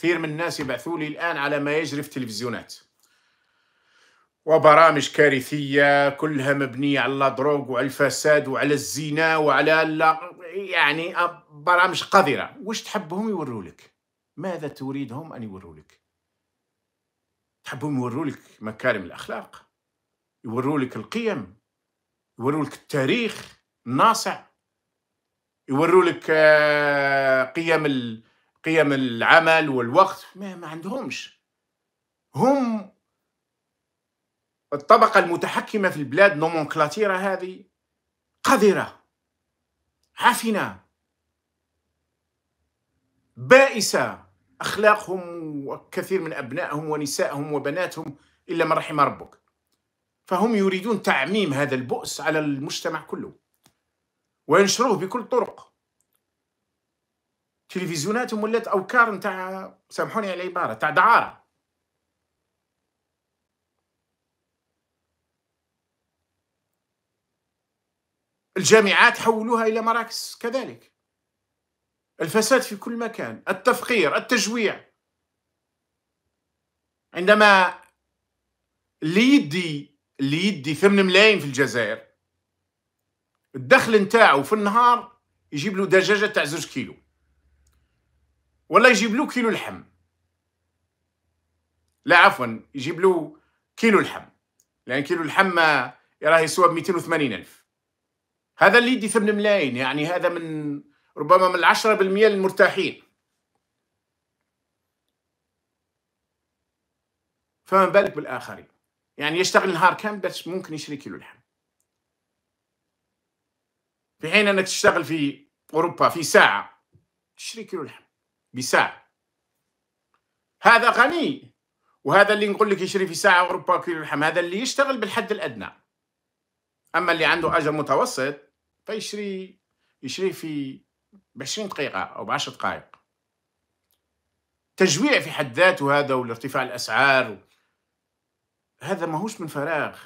كثير من الناس يبعثوا لي الآن على ما يجري في التلفزيونات وبرامج كارثية كلها مبنية على الدروغ وعلى الفساد وعلى الزنا وعلى يعني برامج قذرة واش تحبهم يوروا لك ماذا تريدهم أن يوروا لك تحبهم يوروا لك مكارم الأخلاق يوروا لك القيم يوروا لك التاريخ الناصع يوروا لك آه، قيم قيم العمل والوقت ما, ما عندهمش هم الطبقة المتحكمة في البلاد نومنكلاتيرة هذه قذرة عفنة بائسة أخلاقهم وكثير من أبنائهم ونسائهم وبناتهم إلا من رحم ربك فهم يريدون تعميم هذا البؤس على المجتمع كله وينشروه بكل طرق تلفزيوناتهم ولات اوكار نتاع سامحوني على العباره تاع دعاره الجامعات حولوها الى مراكز كذلك الفساد في كل مكان التفقير التجويع عندما اللي يدي اللي يدي 8 ملايين في الجزائر الدخل نتاعو في النهار يجيب له دجاجه تاع زوج كيلو ولا يجيب له كيلو لحم لا عفوا يجيب له كيلو لحم لان كيلو لحم آه، راه يسوى ب 280 الف هذا اللي يدي 8 ملايين يعني هذا من ربما من 10% المرتاحين فما بالك بالاخرين يعني يشتغل نهار كامل باش ممكن يشري كيلو لحم في حين انك تشتغل في اوروبا في ساعه تشري كيلو لحم بساعة هذا غني وهذا اللي نقول لك يشري في ساعة أوروبا كيلو لحم هذا اللي يشتغل بالحد الأدنى أما اللي عنده أجر متوسط فيشري يشري في بعشرين دقيقة أو بعشر دقائق تجويع في حد ذاته هذا والارتفاع الأسعار هذا ماهوش من فراغ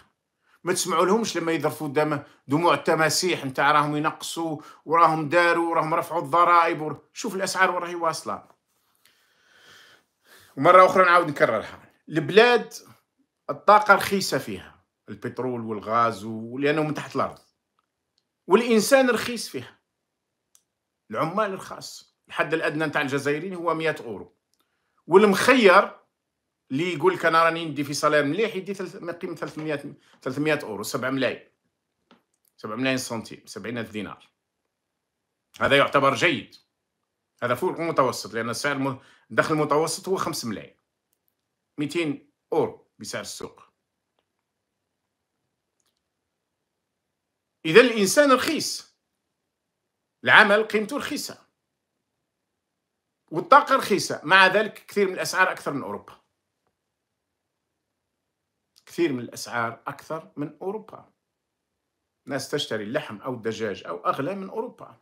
ما تسمعوا لهمش لما يضرفوا دم دموع التماسيح نتاع راهم ينقصوا وراهم داروا وراهم رفعوا الضرائب ور... شوف الاسعار وراه واصله ومره اخرى نعاود نكررها البلاد الطاقه رخيصه فيها البترول والغاز و... من تحت الارض والانسان رخيص فيها العمال رخاص الحد الادنى نتاع الجزائريين هو 100 اورو والمخير اللي يقول لك انا راني ندي في سالير مليح يدي قيمه 300 300 اورو 7 ملايين 7 ملايين سنتيم 70 الف دينار هذا يعتبر جيد هذا فوق المتوسط لان السعر الدخل المتوسط هو 5 ملايين 200 اورو بسعر السوق اذا الانسان رخيص العمل قيمته رخيصه والطاقه رخيصه مع ذلك كثير من الاسعار اكثر من اوروبا كثير من الأسعار أكثر من أوروبا ناس تشتري اللحم أو الدجاج أو أغلى من أوروبا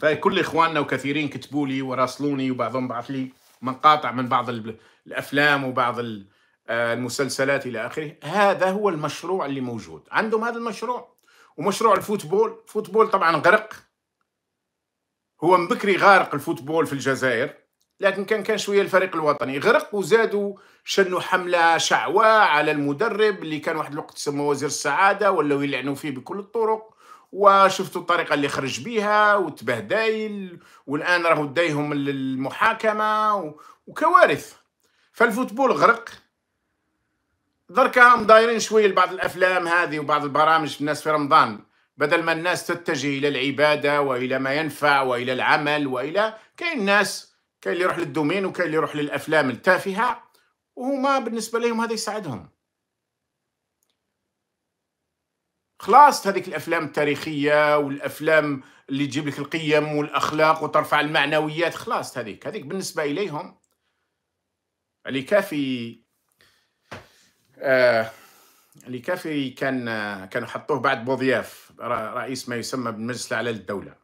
فكل إخواننا وكثيرين كتبوا لي وراسلوني وبعضهم بعث لي مقاطع من بعض الأفلام وبعض آه، المسلسلات إلى آخره هذا هو المشروع اللي موجود عندهم هذا المشروع ومشروع الفوتبول فوتبول طبعا غرق هو من بكري غارق الفوتبول في الجزائر لكن كان كان شويه الفريق الوطني غرق وزادوا شنوا حمله شعواء على المدرب اللي كان واحد الوقت سموه وزير السعاده ولاو يلعنوا فيه بكل الطرق وشفتوا الطريقه اللي خرج بها وتبهدايل والان راهو دايهم للمحاكمه وكوارث فالفوتبول غرق دركا دايرين شويه لبعض الافلام هذه وبعض البرامج الناس في رمضان بدل ما الناس تتجه الى العباده والى ما ينفع والى العمل والى كاين الناس كاين اللي يروح للدومين وكاين اللي يروح للافلام التافهه وهما بالنسبه لهم هذا يساعدهم خلاص هذيك الافلام التاريخيه والافلام اللي تجيب لك القيم والاخلاق وترفع المعنويات خلاص هذيك هذيك بالنسبه اليهم اللي كافي آه كافي كان آه، كانوا حطوه بعد بوضياف رئيس ما يسمى بالمجلس الاعلى للدوله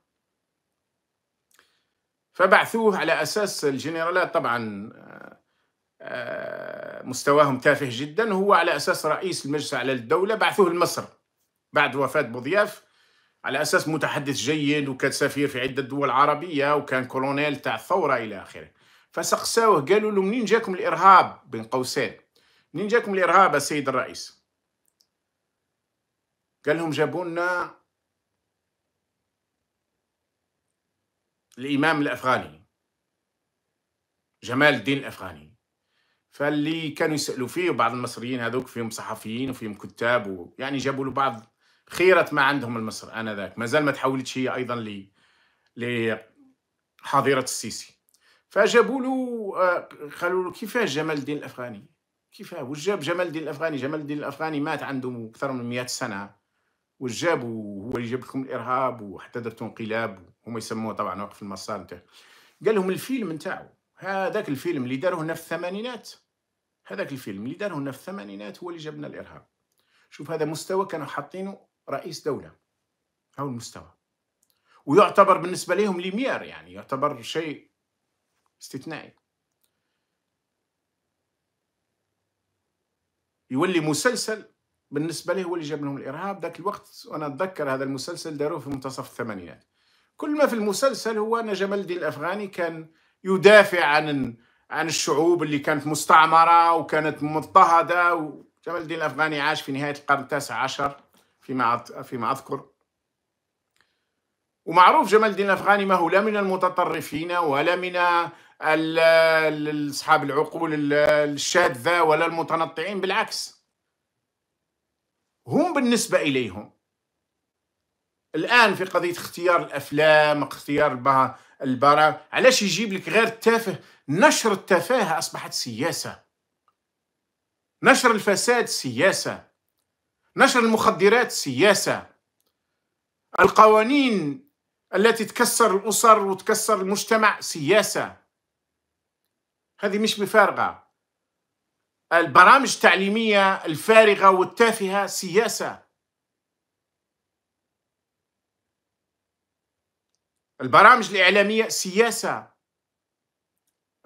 فبعثوه على اساس الجنرالات طبعا آه، آه، مستواهم تافه جدا هو على اساس رئيس المجلس الاعلى للدوله بعثوه لمصر بعد وفاه بوضياف على اساس متحدث جيد وكان سفير في عده دول عربيه وكان كولونيل تاع الثوره الى اخره فسقساوه قالوا له منين جاكم الارهاب بين قوسين منين جاكم الارهاب السيد الرئيس قال لهم جابوا لنا الامام الافغاني جمال الدين الافغاني فاللي كانوا يسالوا فيه بعض المصريين هذوك فيهم صحفيين وفيهم كتاب ويعني يعني جابوا له بعض خيره ما عندهم المصر انذاك مازال ما تحولتش هي ايضا ل لحظيره السيسي فجابوا له آه، قالوا له كيفاش جمال الدين الافغاني كيفاه وجاب جمال الدين الافغاني جمال الدين الافغاني مات عنده اكثر من 100 سنه وجاب هو اللي جاب لكم الارهاب وحتى درتو انقلاب هما يسموه طبعا وقف المصال نتاعو قال لهم الفيلم نتاعو هذاك الفيلم اللي داره هنا في الثمانينات هذاك الفيلم اللي داره هنا في الثمانينات هو اللي جابنا الارهاب شوف هذا مستوى كانوا حاطينه رئيس دوله هو المستوى ويعتبر بالنسبه لهم ليمير يعني يعتبر شيء استثنائي يولي مسلسل بالنسبه ليه هو اللي جاب لهم الارهاب ذاك الوقت وانا اتذكر هذا المسلسل داروه في منتصف الثمانينات كل ما في المسلسل هو ان جمال الدين الافغاني كان يدافع عن عن الشعوب اللي كانت مستعمره وكانت مضطهده وجمال الدين الافغاني عاش في نهايه القرن التاسع عشر فيما فيما اذكر ومعروف جمال الدين الافغاني ما هو لا من المتطرفين ولا من اصحاب العقول الشاذه ولا المتنطعين بالعكس هم بالنسبه اليهم الان في قضيه اختيار الافلام اختيار البرامج علاش يجيب لك غير التافه نشر التفاهه اصبحت سياسه نشر الفساد سياسه نشر المخدرات سياسه القوانين التي تكسر الاسر وتكسر المجتمع سياسه هذه مش بفارغه البرامج التعليميه الفارغه والتافهه سياسه البرامج الاعلاميه سياسه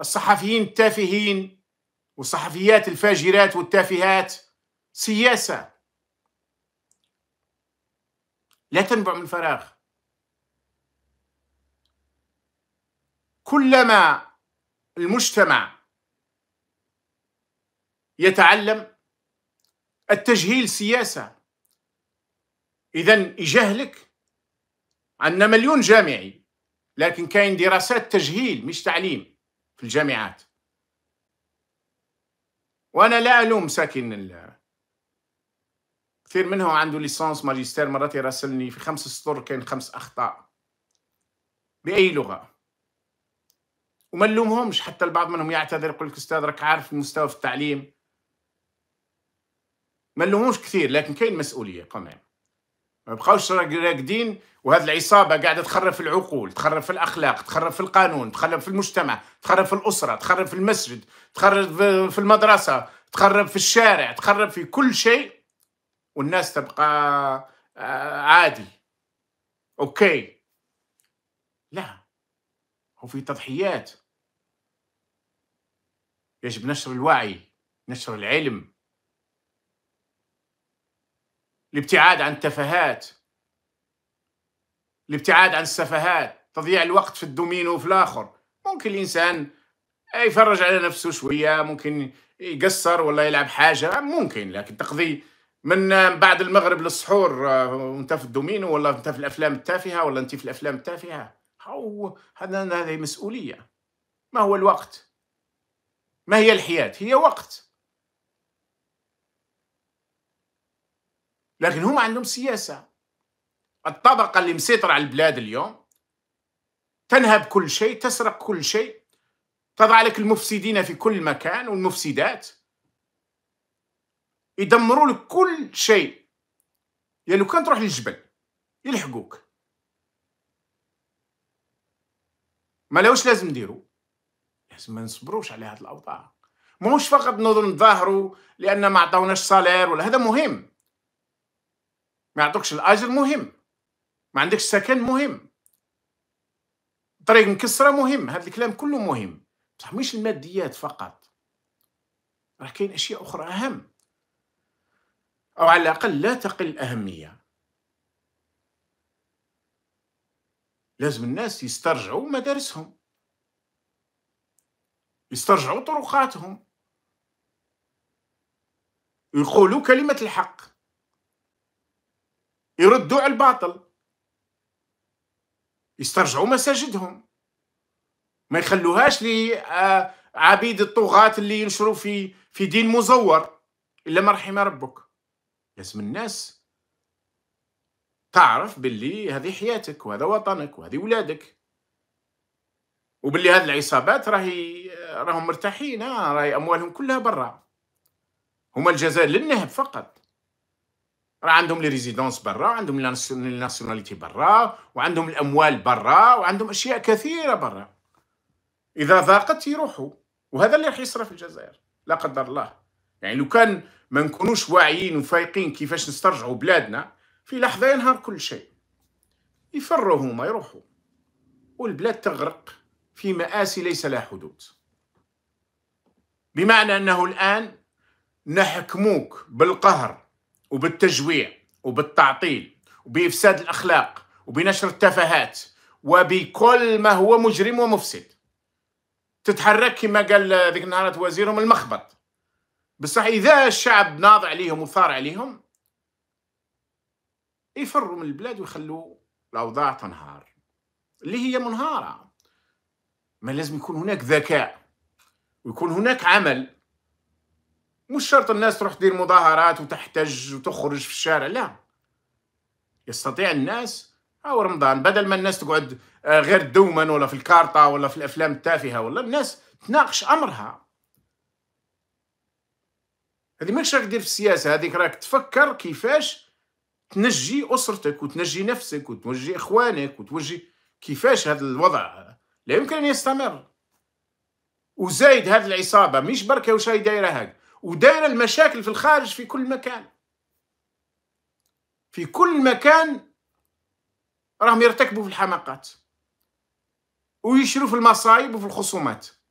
الصحفيين التافهين والصحفيات الفاجرات والتافهات سياسه لا تنبع من فراغ كلما المجتمع يتعلم التجهيل سياسة إذا يجهلك عندنا مليون جامعي لكن كاين دراسات تجهيل مش تعليم في الجامعات وأنا لا ألوم ساكن كثير منهم عنده ليسانس ماجستير مرات يراسلني في خمس سطور كاين خمس أخطاء بأي لغة وما نلومهمش حتى البعض منهم يعتذر يقول لك استاذ راك عارف المستوى في التعليم ما نلومهمش كثير لكن كاين مسؤوليه كمان ما بقاوش راقدين وهذه العصابه قاعده تخرب في العقول تخرب في الاخلاق تخرب في القانون تخرب في المجتمع تخرب في الاسره تخرب في المسجد تخرب في المدرسه تخرب في الشارع تخرب في كل شيء والناس تبقى آه، عادي اوكي لا هو في تضحيات يجب نشر الوعي نشر العلم الابتعاد عن التفاهات الابتعاد عن السفهات تضييع الوقت في الدومينو وفي الاخر ممكن الانسان يفرج على نفسه شويه ممكن يقصر ولا يلعب حاجه ممكن لكن تقضي من بعد المغرب للسحور وانت آه، في الدومينو ولا انت في الافلام التافهه ولا انت في الافلام التافهه هذا هذه مسؤوليه ما هو الوقت ما هي الحياة هي وقت لكن هم عندهم سياسة الطبقة اللي مسيطرة على البلاد اليوم تنهب كل شيء تسرق كل شيء تضع لك المفسدين في كل مكان والمفسدات يدمروا لك كل شيء يعني لو كان تروح للجبل يلحقوك ما لهوش لازم نديرو لازم ما نصبروش على هذه الاوضاع ماهوش فقط نظن نظاهروا لان ما عطاوناش صالير ولا هذا مهم ما يعطوكش الاجر مهم ما عندكش سكن مهم طريق مكسره مهم هذا الكلام كله مهم بصح مش الماديات فقط راه كاين اشياء اخرى اهم او على الاقل لا تقل اهميه لازم الناس يسترجعوا مدارسهم يسترجعوا طرقاتهم يقولوا كلمة الحق يردوا على الباطل يسترجعوا مساجدهم ما يخلوهاش لعبيد آه، الطغاة اللي ينشروا في في دين مزور إلا ما رحم ربك لازم الناس تعرف باللي هذه حياتك وهذا وطنك وهذه ولادك وباللي هذه العصابات راهي راهم مرتاحين آه راهي اموالهم كلها برا هما الجزائر للنهب فقط راه عندهم لي ريزيدونس برا وعندهم الناسيوناليتي برا وعندهم الاموال برا وعندهم اشياء كثيره برا اذا ضاقت يروحوا وهذا اللي راح يصرى في الجزائر لا قدر الله يعني لو كان ما نكونوش واعيين وفايقين كيفاش نسترجعوا بلادنا في لحظه ينهار كل شيء يفروا هما يروحوا والبلاد تغرق في مآسي ليس لها حدود بمعنى أنه الآن نحكموك بالقهر وبالتجويع وبالتعطيل وبإفساد الأخلاق وبنشر التفاهات وبكل ما هو مجرم ومفسد تتحرك كما قال ذيك النهار وزيرهم المخبط بصح إذا الشعب ناض عليهم وثار عليهم يفروا من البلاد ويخلوا الأوضاع تنهار اللي هي منهارة ما لازم يكون هناك ذكاء ويكون هناك عمل مش شرط الناس تروح تدير مظاهرات وتحتج وتخرج في الشارع لا يستطيع الناس او رمضان بدل ما الناس تقعد آه، غير دوما ولا في الكارطة ولا في الافلام التافهه ولا الناس تناقش امرها هذه ماكش راك دير في السياسه هذيك راك تفكر كيفاش تنجي اسرتك وتنجي نفسك وتنجي اخوانك وتوجي كيفاش هذا الوضع لا يمكن أن يستمر وزايد هذه العصابة مش بركة وشاي دايرة هاك ودايرة المشاكل في الخارج في كل مكان في كل مكان راهم يرتكبوا في الحماقات ويشرفوا في المصايب وفي الخصومات